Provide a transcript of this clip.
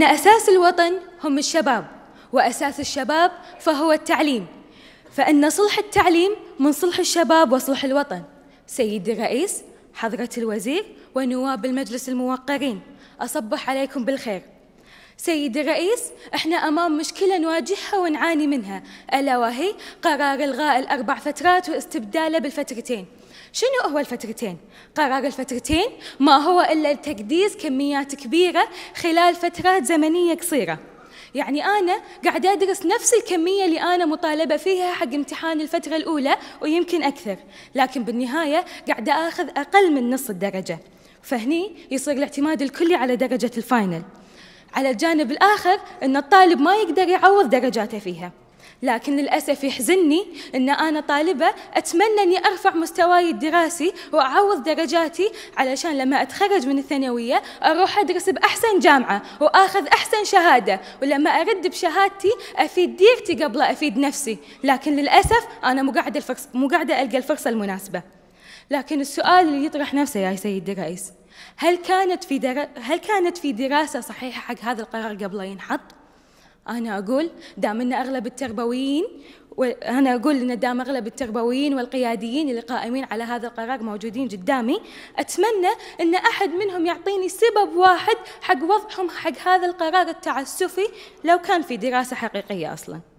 إن أساس الوطن هم الشباب وأساس الشباب فهو التعليم فإن صلح التعليم من صلح الشباب وصلح الوطن سيدي الرئيس حضرة الوزير ونواب المجلس الموقرين أصبح عليكم بالخير سيدي الرئيس احنا امام مشكله نواجهها ونعاني منها الا وهي قرار الغاء الاربع فترات واستبداله بالفترتين شنو هو الفترتين؟ قرار الفترتين ما هو إلا تقديس كميات كبيرة خلال فترات زمنية قصيرة يعني أنا قاعدة أدرس نفس الكمية اللي أنا مطالبة فيها حق امتحان الفترة الأولى ويمكن أكثر لكن بالنهاية قاعدة آخذ أقل من نص الدرجة فهني يصير الاعتماد الكلي على درجة الفاينل على الجانب الآخر أن الطالب ما يقدر يعوض درجاته فيها لكن للأسف يحزنني أن أنا طالبة أتمنى أني أرفع مستواي الدراسي وأعوض درجاتي علشان لما أتخرج من الثانوية أروح أدرس بأحسن جامعة وأخذ أحسن شهادة ولما أرد بشهادتي أفيد ديرتي قبل أفيد نفسي لكن للأسف أنا مو قاعدة الفرص مو قاعدة ألقى الفرصة المناسبة لكن السؤال اللي يطرح نفسه يا سيدي الرئيس هل كانت في در... هل كانت في دراسة صحيحة حق هذا القرار قبل ينحط؟ أنا أقول دام أن أغلب التربويين وأنا أقول أن دام أغلب التربويين والقياديين اللي قائمين على هذا القرار موجودين قدامي أتمنى أن أحد منهم يعطيني سبب واحد حق وضعهم حق هذا القرار التعسفي لو كان في دراسة حقيقية أصلاً